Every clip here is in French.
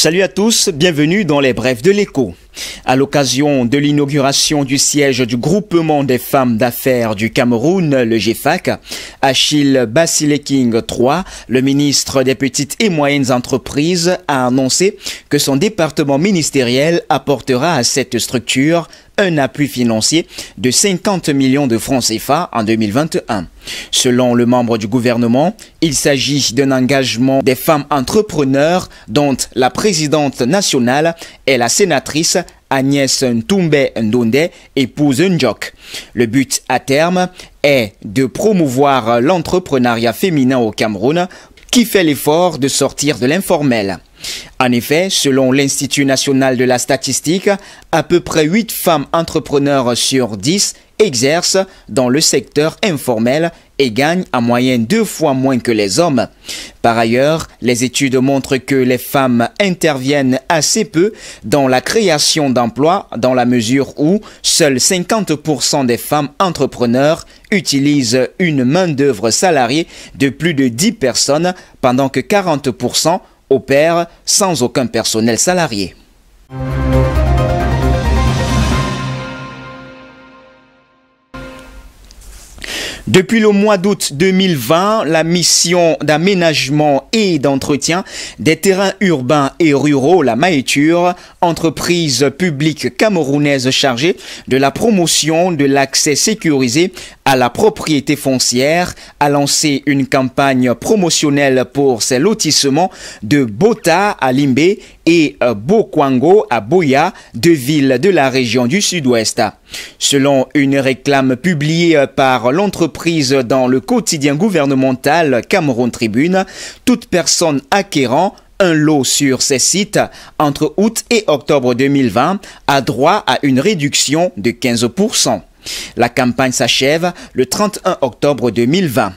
Salut à tous, bienvenue dans les brèves de l'écho. À l'occasion de l'inauguration du siège du groupement des femmes d'affaires du Cameroun, le GFAC, Achille Basileking III, le ministre des petites et moyennes entreprises, a annoncé que son département ministériel apportera à cette structure un appui financier de 50 millions de francs CFA en 2021. Selon le membre du gouvernement, il s'agit d'un engagement des femmes entrepreneurs dont la présidente nationale est la sénatrice Agnès Ntoumbe Ndonde, épouse Njok. Le but à terme est de promouvoir l'entrepreneuriat féminin au Cameroun qui fait l'effort de sortir de l'informel. En effet, selon l'Institut national de la statistique, à peu près 8 femmes entrepreneurs sur 10 exercent dans le secteur informel et gagnent en moyenne deux fois moins que les hommes. Par ailleurs, les études montrent que les femmes interviennent assez peu dans la création d'emplois dans la mesure où seuls 50% des femmes entrepreneurs utilisent une main-d'œuvre salariée de plus de 10 personnes pendant que 40% opère sans aucun personnel salarié. Depuis le mois d'août 2020, la mission d'aménagement et d'entretien des terrains urbains et ruraux, la Maïture, entreprise publique camerounaise chargée de la promotion de l'accès sécurisé à la propriété foncière, a lancé une campagne promotionnelle pour ses lotissements de Bota à Limbé et euh, Bokwango à Boya, deux villes de la région du sud-ouest. Selon une réclame publiée euh, par l'entreprise dans le quotidien gouvernemental Cameroun Tribune, toute personne acquérant un lot sur ces sites entre août et octobre 2020 a droit à une réduction de 15%. La campagne s'achève le 31 octobre 2020.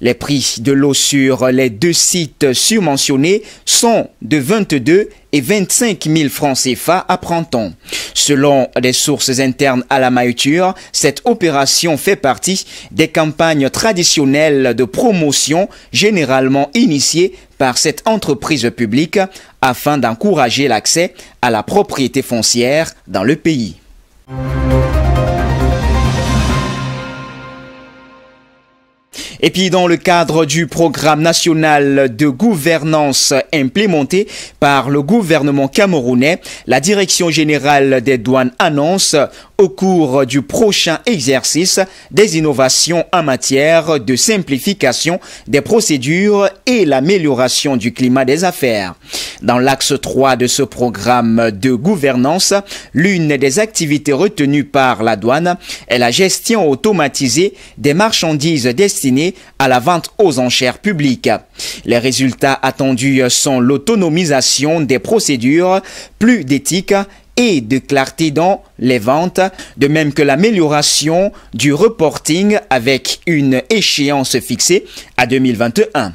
Les prix de l'eau sur les deux sites surmentionnés sont de 22 et 25 000 francs CFA à printemps. Selon des sources internes à la maïture, cette opération fait partie des campagnes traditionnelles de promotion généralement initiées par cette entreprise publique afin d'encourager l'accès à la propriété foncière dans le pays. Et puis dans le cadre du programme national de gouvernance implémenté par le gouvernement camerounais, la Direction générale des douanes annonce au cours du prochain exercice des innovations en matière de simplification des procédures et l'amélioration du climat des affaires. Dans l'axe 3 de ce programme de gouvernance, l'une des activités retenues par la douane est la gestion automatisée des marchandises destinées à la vente aux enchères publiques. Les résultats attendus sont l'autonomisation des procédures, plus d'éthique et de clarté dans les ventes, de même que l'amélioration du reporting avec une échéance fixée à 2021.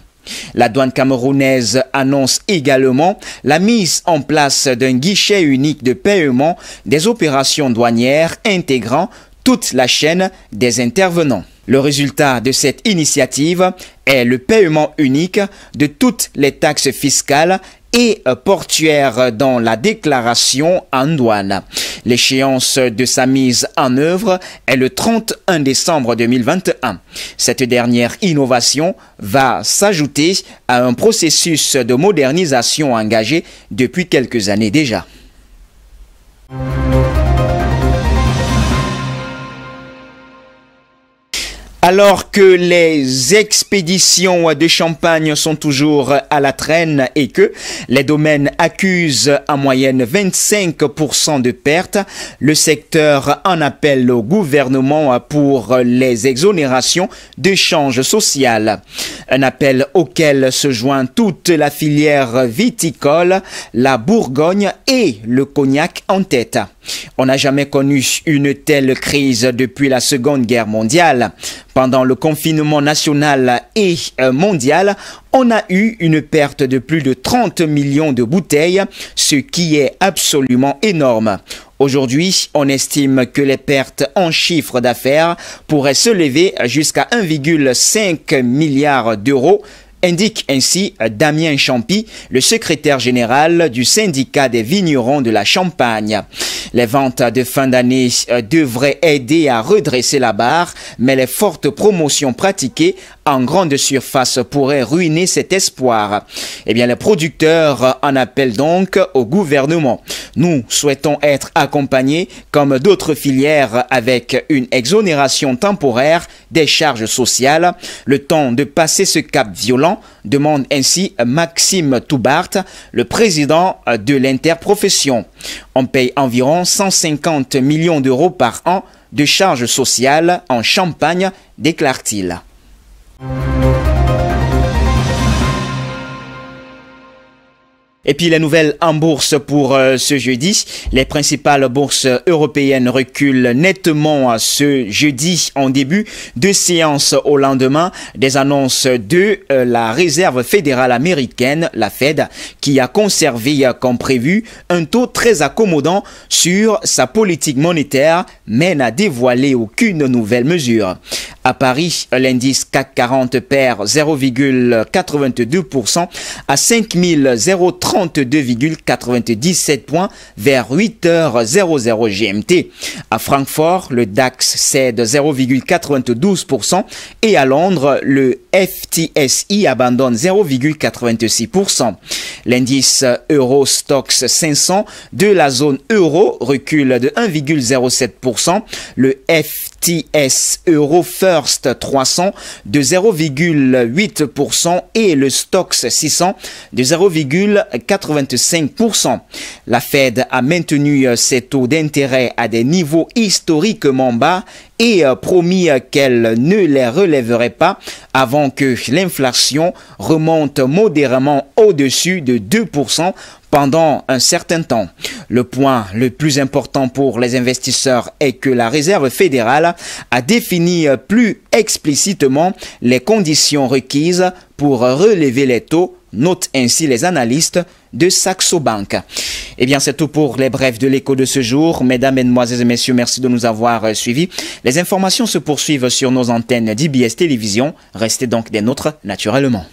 La douane camerounaise annonce également la mise en place d'un guichet unique de paiement des opérations douanières intégrant toute la chaîne des intervenants. Le résultat de cette initiative est le paiement unique de toutes les taxes fiscales et portuaires dans la déclaration en douane. L'échéance de sa mise en œuvre est le 31 décembre 2021. Cette dernière innovation va s'ajouter à un processus de modernisation engagé depuis quelques années déjà. Alors que les expéditions de champagne sont toujours à la traîne et que les domaines accusent en moyenne 25% de pertes, le secteur en appelle au gouvernement pour les exonérations d'échange social. Un appel auquel se joint toute la filière viticole, la Bourgogne et le cognac en tête. On n'a jamais connu une telle crise depuis la Seconde Guerre mondiale. Pendant le confinement national et euh, mondial, on a eu une perte de plus de 30 millions de bouteilles, ce qui est absolument énorme. Aujourd'hui, on estime que les pertes en chiffre d'affaires pourraient se lever jusqu'à 1,5 milliard d'euros, indique ainsi euh, Damien Champy, le secrétaire général du syndicat des vignerons de la Champagne. Les ventes de fin d'année euh, devraient aider à redresser la barre, mais les fortes promotions pratiquées en grande surface pourraient ruiner cet espoir. Eh bien, les producteurs en appellent donc au gouvernement. Nous souhaitons être accompagnés, comme d'autres filières, avec une exonération temporaire des charges sociales, le temps de passer ce cap violent, demande ainsi Maxime Toubart, le président de l'interprofession. On paye environ 150 millions d'euros par an de charges sociales en Champagne, déclare-t-il. Et puis les nouvelles en bourse pour euh, ce jeudi. Les principales bourses européennes reculent nettement ce jeudi en début de séance au lendemain des annonces de euh, la Réserve fédérale américaine, la Fed, qui a conservé comme prévu un taux très accommodant sur sa politique monétaire mais n'a dévoilé aucune nouvelle mesure. À Paris, l'indice CAC 40 perd 0,82% à 5032,97 points vers 8h00 GMT. À Francfort, le DAX cède 0,92% et à Londres, le FTSI abandonne 0,86%. L'indice Eurostox 500 de la zone euro recule de 1,07%. Le FTSI Euro First 300 de 0,8% et le Stoxx 600 de 0,85%. La Fed a maintenu euh, ses taux d'intérêt à des niveaux historiquement bas et a euh, promis qu'elle ne les relèverait pas avant que l'inflation remonte modérément au-dessus de 2% pendant un certain temps. Le point le plus important pour les investisseurs est que la Réserve fédérale a défini euh, plus explicitement les conditions requises pour relever les taux, notent ainsi les analystes de Saxo Bank. Eh bien, c'est tout pour les brefs de l'écho de ce jour. Mesdames, Mesdemoiselles et Messieurs, merci de nous avoir euh, suivis. Les informations se poursuivent sur nos antennes d'IBS Télévision. Restez donc des nôtres, naturellement.